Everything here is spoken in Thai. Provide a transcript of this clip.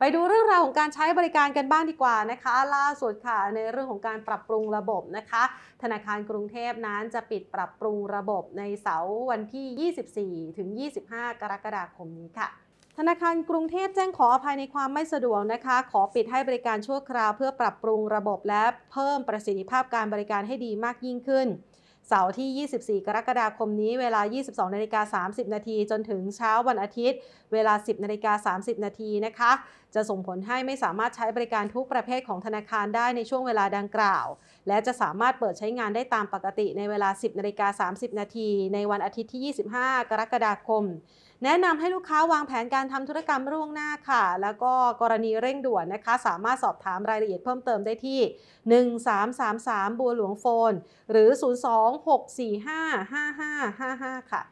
ไปดูเรื่องราวของการใช้บริการกันบ้างดีกว่านะคะล่าสุดค่ะในเรื่องของการปรับปรุงระบบนะคะ ธนาคารกรุงเทพนั้นจะปิดปรับปรุงระบบในเสาร์วันที่ 24 ถึง 25 กรกฎาคมนี้ค่ะ ธนาคารกรุงเทพแจ้งขออภัยในความไม่สะดวกนะคะ ขอปิดให้บริการชั่วคราวเพื่อปรับปรุงระบบและเพิ่มประสิทธิภาพการบริการให้ดีมากยิ่งขึ้นเสาร์ที่ 24 กรกฎาคมนี้ เวลา 22 นาฬิกา 30 นาที จนถึงเช้าวันอาทิตย์ เวลา 10 นาฬิกา 30 นาทีนะคะ จะส่งผลให้ไม่สามารถใช้บริการทุกประเภทของธนาคารได้ในช่วงเวลาดังกล่าว และจะสามารถเปิดใช้งานได้ตามปกติในเวลา 10 นาฬิกา 30 นาที ในวันอาทิตย์ที่ 25 กรกฎาคมแนะนำให้ลูกค้าวางแผนการทำธุรกรรมร่วงหน้าค่ะ แล้วก็กรณีเร่งด่วนนะคะ สามารถสอบถามรายละเอียดเพิ่มเติมได้ที่ 1333บัวหลวงโฟน หรือ026455555 ค่ะ